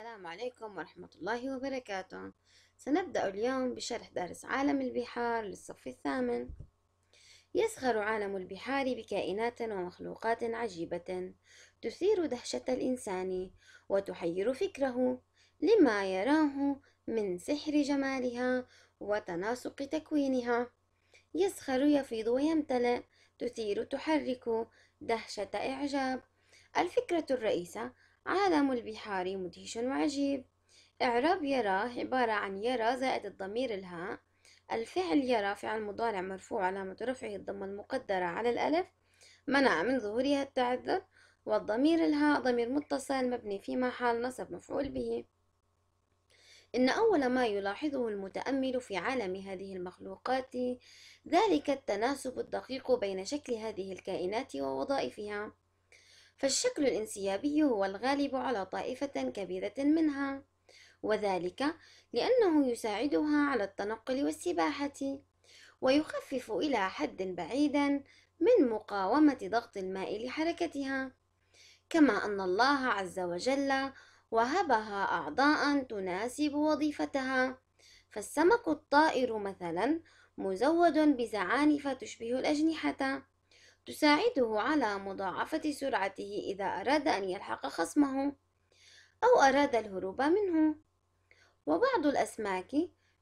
السلام عليكم ورحمة الله وبركاته سنبدأ اليوم بشرح درس عالم البحار للصف الثامن يسخر عالم البحار بكائنات ومخلوقات عجيبة تثير دهشة الإنسان وتحير فكره لما يراه من سحر جمالها وتناسق تكوينها يسخر يفيض ويمتلئ تثير تحرك دهشة إعجاب الفكرة الرئيسة عالم البحار مدهش وعجيب إعراب يرى عبارة عن يرى زائد الضمير الهاء الفعل يرى فعل مضارع مرفوع علامة رفعه الضمة المقدرة على الألف منع من ظهورها التعذر والضمير الهاء ضمير متصل مبني في محل نصب مفعول به إن أول ما يلاحظه المتأمل في عالم هذه المخلوقات ذلك التناسب الدقيق بين شكل هذه الكائنات ووظائفها فالشكل الانسيابي هو الغالب على طائفة كبيرة منها وذلك لأنه يساعدها على التنقل والسباحة ويخفف إلى حد بعيد من مقاومة ضغط الماء لحركتها كما أن الله عز وجل وهبها أعضاء تناسب وظيفتها فالسمك الطائر مثلا مزود بزعانف تشبه الأجنحة تساعده على مضاعفة سرعته إذا أراد أن يلحق خصمه أو أراد الهروب منه وبعض الأسماك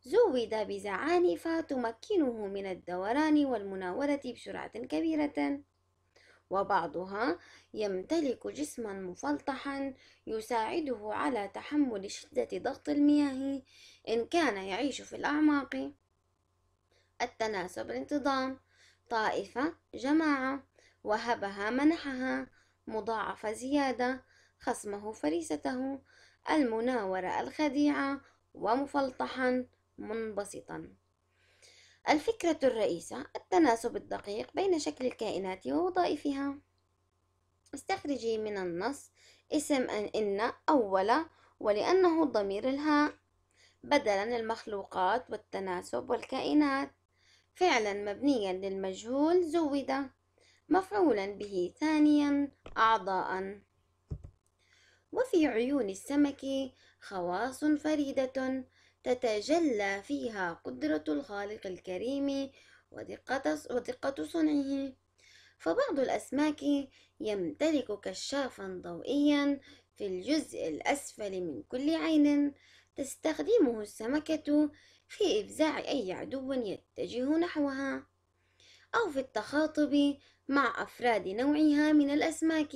زود بزعانف تمكنه من الدوران والمناورة بسرعة كبيرة وبعضها يمتلك جسما مفلطحا يساعده على تحمل شدة ضغط المياه إن كان يعيش في الأعماق التناسب الانتظام طائفة جماعة وهبها منحها مضاعف زيادة خصمه فريسته المناورة الخديعة ومفلطحا منبسطا الفكرة الرئيسة التناسب الدقيق بين شكل الكائنات ووظائفها استخرجي من النص اسم أن, إن أول ولأنه ضمير الهاء بدلا المخلوقات والتناسب والكائنات فعلا مبنيا للمجهول زود مفعولا به ثانيا أعضاء وفي عيون السمك خواص فريدة تتجلى فيها قدرة الخالق الكريم ودقة, صنعه فبعض الأسماك يمتلك كشافا ضوئيا في الجزء الأسفل من كل عين تستخدمه السمكة في إفزاع أي عدو يتجه نحوها أو في التخاطب مع أفراد نوعها من الأسماك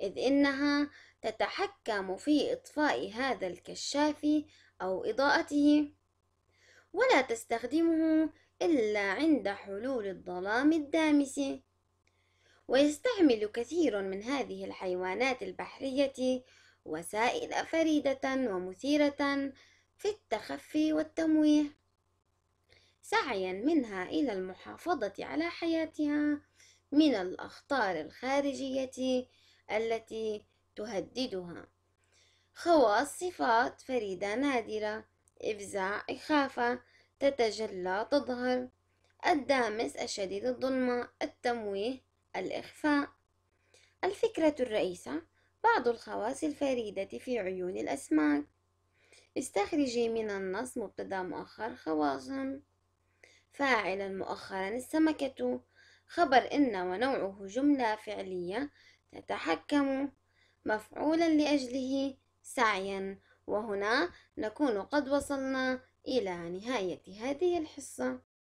إذ إنها تتحكم في إطفاء هذا الكشاف أو إضاءته ولا تستخدمه إلا عند حلول الظلام الدامس ويستعمل كثير من هذه الحيوانات البحرية وسائل فريدة ومثيرة في التخفي والتمويه سعيا منها إلى المحافظة على حياتها من الأخطار الخارجية التي تهددها خواص صفات فريدة نادرة إفزاع إخافة تتجلى تظهر الدامس الشديد الظلمة التمويه الإخفاء الفكرة الرئيسة بعض الخواص الفريدة في عيون الأسماك استخرجي من النص مبتدا مؤخر خوازن فاعلا مؤخرا السمكة خبر إن ونوعه جملة فعلية تتحكم مفعولا لأجله سعيا وهنا نكون قد وصلنا إلى نهاية هذه الحصة